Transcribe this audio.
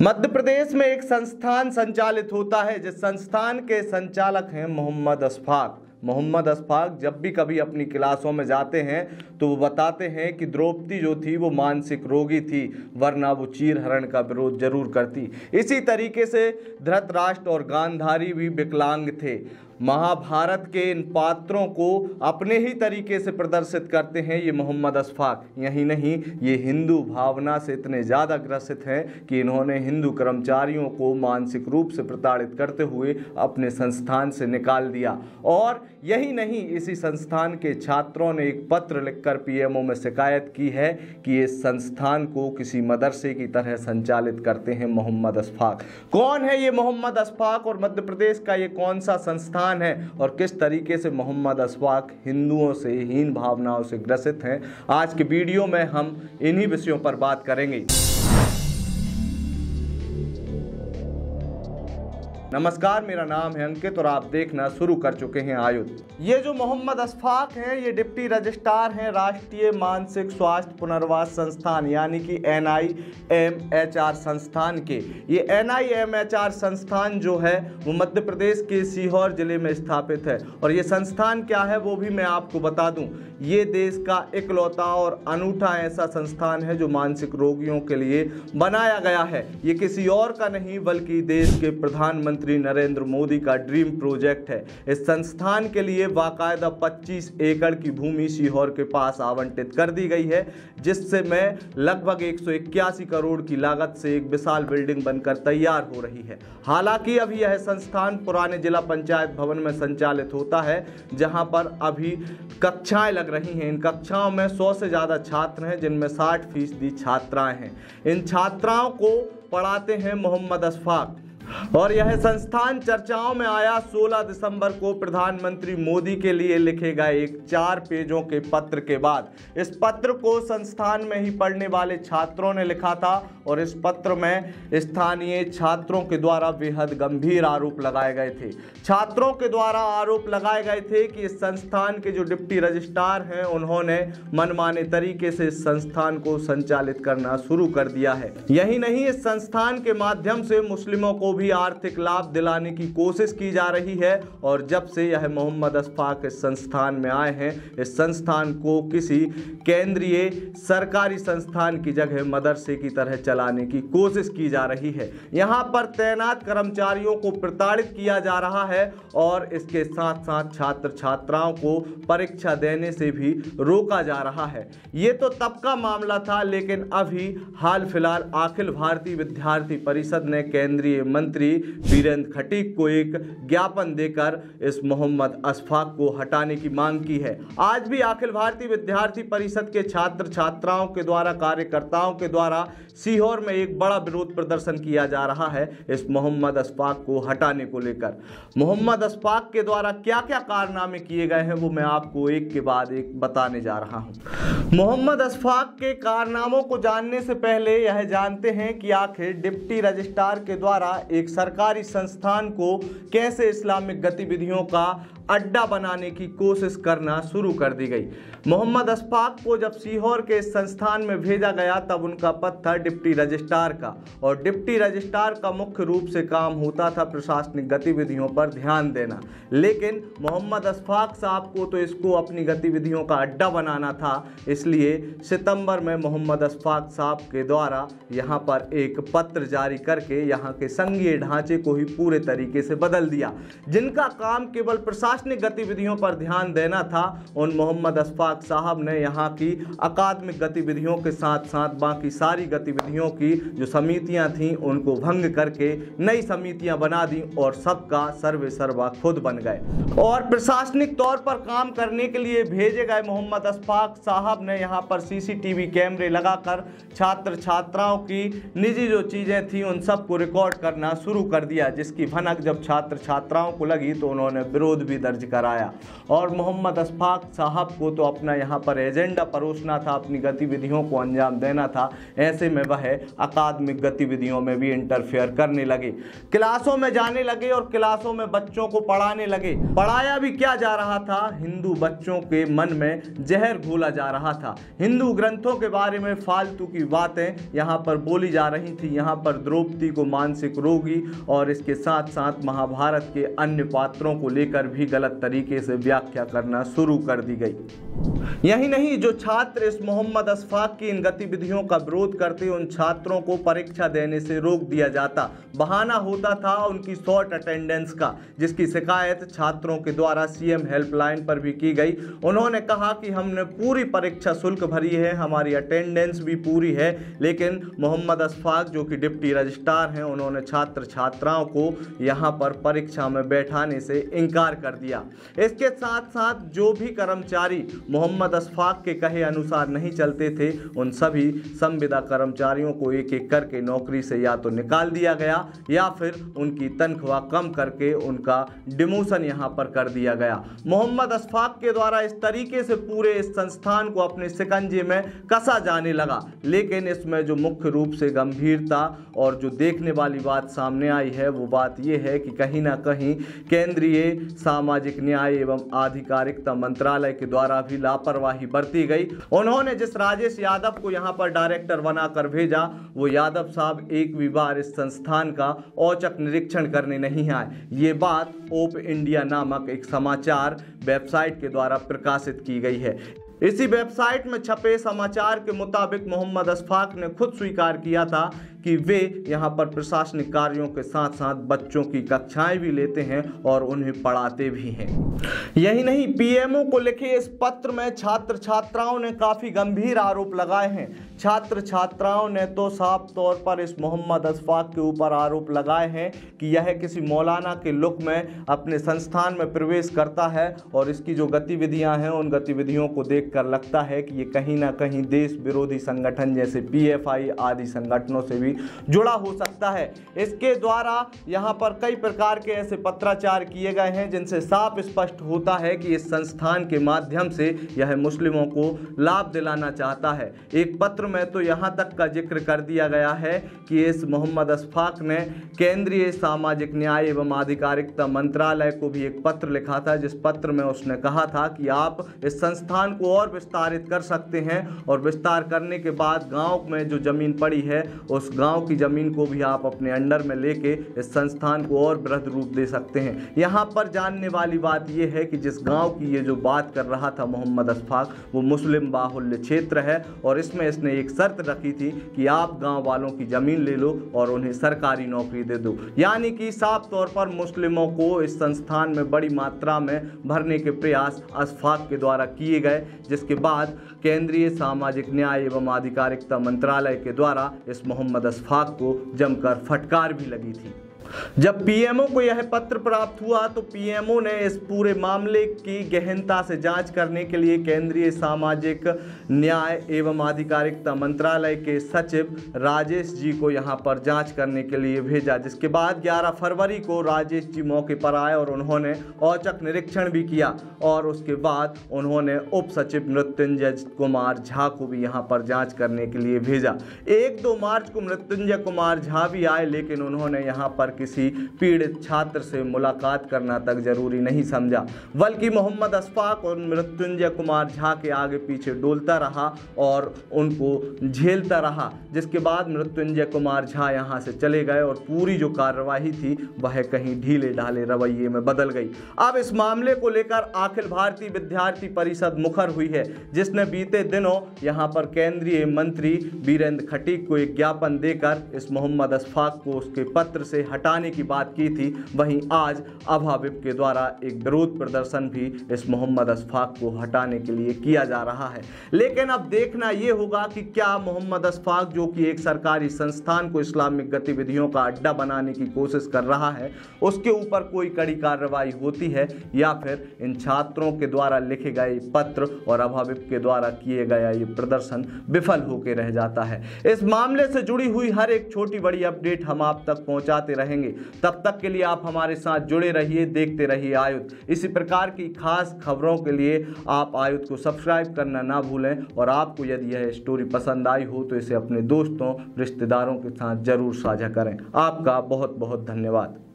मध्य प्रदेश में एक संस्थान संचालित होता है जिस संस्थान के संचालक हैं मोहम्मद अशफाक मोहम्मद अशफाक जब भी कभी अपनी क्लासों में जाते हैं तो वो बताते हैं कि द्रौपदी जो थी वो मानसिक रोगी थी वरना वो चीरहरण का विरोध जरूर करती इसी तरीके से धृतराष्ट्र और गांधारी भी विकलांग थे महाभारत के इन पात्रों को अपने ही तरीके से प्रदर्शित करते हैं ये मोहम्मद अशफाक यही नहीं ये हिंदू भावना से इतने ज़्यादा ग्रसित हैं कि इन्होंने हिंदू कर्मचारियों को मानसिक रूप से प्रताड़ित करते हुए अपने संस्थान से निकाल दिया और यही नहीं इसी संस्थान के छात्रों ने एक पत्र लिखकर पीएमओ में शिकायत की है कि इस संस्थान को किसी मदरसे की तरह संचालित करते हैं मोहम्मद अशफाक कौन है ये मोहम्मद अशफाक और मध्य प्रदेश का ये कौन सा संस्थान इंसान है और किस तरीके से मोहम्मद असवाक हिंदुओं से हीन भावनाओं से ग्रसित हैं आज के वीडियो में हम इन्हीं विषयों पर बात करेंगे नमस्कार मेरा नाम है अंकित और आप देखना शुरू कर चुके हैं आयुध ये जो मोहम्मद अशफाक हैं ये डिप्टी रजिस्ट्रार हैं राष्ट्रीय मानसिक स्वास्थ्य पुनर्वास संस्थान यानी कि N I M H R संस्थान के ये N I M H R संस्थान जो है वो मध्य प्रदेश के सीहोर जिले में स्थापित है और ये संस्थान क्या है वो भी मैं आपको बता दूँ ये देश का इकलौता और अनूठा ऐसा संस्थान है जो मानसिक रोगियों के लिए बनाया गया है ये किसी और का नहीं बल्कि देश के प्रधानमंत्री प्रधानमंत्री नरेंद्र मोदी का ड्रीम प्रोजेक्ट है इस संस्थान के लिए बाकायदा 25 एकड़ की भूमि सीहोर के पास आवंटित कर दी गई है जिससे में लगभग एक करोड़ की लागत से एक विशाल बिल्डिंग बनकर तैयार हो रही है हालांकि अभी यह संस्थान पुराने जिला पंचायत भवन में संचालित होता है जहां पर अभी कक्षाएं लग रही हैं इन कक्षाओं में 100 से ज़्यादा छात्र हैं जिनमें 60 फीसदी छात्राएं हैं इन छात्राओं को पढ़ाते हैं मोहम्मद अशफाक और यह संस्थान चर्चाओं में आया 16 दिसंबर को प्रधानमंत्री मोदी के लिए गए एक चार पेजों के पत्र के बाद इस पत्र को संस्थान में ही पढ़ने वाले छात्रों ने लिखा था और इस पत्र में स्थानीय छात्रों के द्वारा बेहद गंभीर आरोप लगाए गए थे छात्रों के द्वारा आरोप लगाए गए थे कि इस संस्थान के जो डिप्टी रजिस्ट्रार हैं उन्होंने मनमाने तरीके से इस संस्थान को संचालित करना शुरू कर दिया है यही नहीं इस संस्थान के माध्यम से मुस्लिमों को भी भी आर्थिक लाभ दिलाने की कोशिश की जा रही है और जब से यह मोहम्मद अशफाक इस संस्थान में आए हैं इस संस्थान को किसी केंद्रीय सरकारी संस्थान की जगह मदरसे की तरह चलाने की कोशिश की जा रही है यहाँ पर तैनात कर्मचारियों को प्रताड़ित किया जा रहा है और इसके साथ साथ छात्र छात्राओं को परीक्षा देने से भी रोका जा रहा है ये तो तब का मामला था लेकिन अभी हाल फिलहाल अखिल भारतीय विद्यार्थी परिषद ने केंद्रीय मंत्री मंत्री वीरेंद्र खटीक को एक ज्ञापन देकर इस मोहम्मद अशफाक को हटाने की मांग की है आज भी अखिल भारतीय विद्यार्थी परिषद के छात्र छात्राओं के द्वारा कार्यकर्ताओं के द्वारा सीहोर में एक बड़ा विरोध प्रदर्शन किया जा रहा है इस मोहम्मद अशफाक को हटाने को लेकर मोहम्मद अशफाक के द्वारा क्या क्या कारनामे किए गए हैं वो मैं आपको एक के बाद एक बताने जा रहा हूँ मोहम्मद अशफाक के कारनामों को जानने से पहले यह जानते हैं कि आखिर डिप्टी रजिस्ट्रार के द्वारा एक सरकारी संस्थान को कैसे इस्लामिक गतिविधियों का अड्डा बनाने की कोशिश करना शुरू कर दी गई मोहम्मद अशफाक को जब सीहोर के इस संस्थान में भेजा गया तब उनका पद था डिप्टी रजिस्ट्रार का और डिप्टी रजिस्ट्रार का मुख्य रूप से काम होता था प्रशासनिक गतिविधियों पर ध्यान देना लेकिन मोहम्मद अशफाक साहब को तो इसको अपनी गतिविधियों का अड्डा बनाना था इसलिए सितंबर में मोहम्मद अशफाक साहब के द्वारा यहाँ पर एक पत्र जारी करके यहाँ के संघीय ढांचे को ही पूरे तरीके से बदल दिया जिनका काम केवल प्रशासन प्रशासनिक गतिविधियों पर ध्यान देना था उन मोहम्मद अशफाक साहब ने यहाँ की अकादमिक गतिविधियों के साथ साथ बाकी सारी गतिविधियों की जो समितियाँ थीं उनको भंग करके नई समितियाँ बना दी और सबका सर्वे सर्वा खुद बन गए और प्रशासनिक तौर पर काम करने के लिए भेजे गए मोहम्मद अशफाक साहब ने यहाँ पर सीसीटीवी कैमरे लगाकर छात्र छात्राओं की निजी जो चीज़ें थी उन सबको रिकॉर्ड करना शुरू कर दिया जिसकी भनक जब छात्र छात्राओं को लगी तो उन्होंने विरोध भी दर्ज कराया और मोहम्मद अशफाक साहब को तो अपना यहाँ पर एजेंडा परोसना था अपनी गतिविधियों को अंजाम देना था ऐसे में वह अकादमिक गतिविधियों में भी इंटरफेयर करने लगे क्लासों में जाने लगे और क्लासों में बच्चों को पढ़ाने लगे पढ़ाया भी क्या जा रहा था हिंदू बच्चों के मन में जहर घोला जा रहा था हिंदू ग्रंथों के बारे में फालतू की बातें यहाँ पर बोली जा रही थी यहाँ पर द्रौपदी को मानसिक रोगी और इसके साथ साथ महाभारत के अन्य पात्रों को लेकर भी गलत तरीके से व्याख्या करना शुरू कर दी गई यही नहीं जो छात्र इस मोहम्मद अशफाक की इन गतिविधियों का विरोध करते उन छात्रों को परीक्षा देने से रोक दिया जाता बहाना होता था उनकी शॉर्ट अटेंडेंस का जिसकी शिकायत छात्रों के द्वारा सीएम हेल्पलाइन पर भी की गई उन्होंने कहा कि हमने पूरी परीक्षा शुल्क भरी है हमारी अटेंडेंस भी पूरी है लेकिन मोहम्मद अशफाक जो कि डिप्टी रजिस्ट्रार हैं उन्होंने छात्र छात्राओं को यहाँ पर परीक्षा में बैठाने से इनकार कर दिया इसके साथ साथ जो भी कर्मचारी मोहम्मद अशफाक के कहे अनुसार नहीं चलते थे उन सभी संविदा कर्मचारियों को एक एक करके नौकरी से या तो निकाल दिया गया या फिर उनकी तनख्वाह कम करके उनका डिमोशन यहाँ पर कर दिया गया मोहम्मद अशफाक के द्वारा इस तरीके से पूरे इस संस्थान को अपने सिकंजे में कसा जाने लगा लेकिन इसमें जो मुख्य रूप से गंभीरता और जो देखने वाली बात सामने आई है वो बात ये है कि कहीं ना कहीं केंद्रीय सामान सामाजिक न्याय एवं आधिकारिकता मंत्रालय के द्वारा भी लापरवाही बरती गई उन्होंने जिस राजेश यादव को यहाँ पर डायरेक्टर बनाकर भेजा वो यादव साहब एक भी बार इस संस्थान का औचक निरीक्षण करने नहीं आए ये बात ओप इंडिया नामक एक समाचार वेबसाइट के द्वारा प्रकाशित की गई है इसी वेबसाइट में छपे समाचार के मुताबिक मोहम्मद अशफाक ने खुद स्वीकार किया था कि वे यहाँ पर प्रशासनिक कार्यों के साथ साथ बच्चों की कक्षाएं भी लेते हैं और उन्हें पढ़ाते भी हैं यही नहीं पीएमओ को लिखे इस पत्र में छात्र छात्राओं ने काफ़ी गंभीर आरोप लगाए हैं छात्र छात्राओं ने तो साफ तौर पर इस मोहम्मद अशफाक के ऊपर आरोप लगाए हैं कि यह किसी मौलाना के लुक में अपने संस्थान में प्रवेश करता है और इसकी जो गतिविधियां हैं उन गतिविधियों को देखकर लगता है कि ये कहीं ना कहीं देश विरोधी संगठन जैसे पीएफआई आदि संगठनों से भी भी जुड़ा हो सकता है इसके द्वारा यहाँ पर कई प्रकार के ऐसे पत्राचार किए गए हैं जिनसे साफ स्पष्ट होता है कि इस संस्थान के माध्यम से यह मुस्लिमों को लाभ दिलाना चाहता है एक पत्र में तो यहाँ तक का जिक्र कर दिया गया है कि इस मोहम्मद अशफाक ने केंद्रीय सामाजिक न्याय एवं आधिकारिकता मंत्रालय को भी एक पत्र लिखा था जिस पत्र में उसने कहा था कि आप इस संस्थान को और विस्तारित कर सकते हैं और विस्तार करने के बाद गांव में जो ज़मीन पड़ी है उस गांव की ज़मीन को भी आप अपने अंडर में लेके इस संस्थान को और बृहद रूप दे सकते हैं यहाँ पर जानने वाली बात यह है कि जिस गांव की ये जो बात कर रहा था मोहम्मद अशफाक वो मुस्लिम बाहुल्य क्षेत्र है और इसमें इसने एक शर्त रखी थी कि आप गाँव वालों की ज़मीन ले लो और उन्हें सरकारी नौकरी दे दो यानी कि साफ तौर पर मुस्लिमों को इस संस्थान में बड़ी मात्रा में भरने के प्रयास अशफाक के द्वारा किए गए जिसके बाद केंद्रीय सामाजिक न्याय एवं आधिकारिकता मंत्रालय के द्वारा इस मोहम्मद फाक को जमकर फटकार भी लगी थी जब पीएमओ को यह पत्र प्राप्त हुआ तो पीएमओ ने इस पूरे मामले की गहनता से जांच करने के लिए केंद्रीय सामाजिक न्याय एवं आधिकारिकता मंत्रालय के सचिव राजेश जी को यहां पर जांच करने के लिए भेजा जिसके बाद 11 फरवरी को राजेश जी मौके पर आए और उन्होंने औचक निरीक्षण भी किया और उसके बाद उन्होंने उप सचिव मृत्युंजय कुमार झा को भी यहाँ पर जाँच करने के लिए भेजा एक दो मार्च को मृत्युंजय कुमार झा भी आए लेकिन उन्होंने यहाँ पर किसी पीड़ित छात्र से मुलाकात करना तक जरूरी नहीं समझा बल्कि मोहम्मद अशफाक और मृत्युंजय कुमार झा के आगे पीछे डोलता रहा और उनको झेलता रहा जिसके बाद मृत्युंजय कुमार झा यहाँ से चले गए और पूरी जो कार्रवाई थी वह कहीं ढीले ढाले रवैये में बदल गई अब इस मामले को लेकर अखिल भारतीय विद्यार्थी परिषद मुखर हुई है जिसने बीते दिनों यहाँ पर केंद्रीय मंत्री वीरेंद्र खटीक को एक ज्ञापन देकर इस मोहम्मद अशफाक को उसके पत्र से हटा हटाने की बात की थी वहीं आज अभा विप के द्वारा एक विरोध प्रदर्शन भी इस मोहम्मद अशफाक को हटाने के लिए किया जा रहा है लेकिन अब देखना ये होगा कि क्या मोहम्मद अशफाक जो कि एक सरकारी संस्थान को इस्लामिक गतिविधियों का अड्डा बनाने की कोशिश कर रहा है उसके ऊपर कोई कड़ी कार्रवाई होती है या फिर इन छात्रों के द्वारा लिखे गए पत्र और अभाविप के द्वारा किए गया ये प्रदर्शन विफल होकर रह जाता है इस मामले से जुड़ी हुई हर एक छोटी बड़ी अपडेट हम आप तक पहुंचाते रहे रहेंगे तब तक के लिए आप हमारे साथ जुड़े रहिए देखते रहिए आयुध इसी प्रकार की खास खबरों के लिए आप आयुध को सब्सक्राइब करना ना भूलें और आपको यदि यह स्टोरी पसंद आई हो तो इसे अपने दोस्तों रिश्तेदारों के साथ ज़रूर साझा करें आपका बहुत बहुत धन्यवाद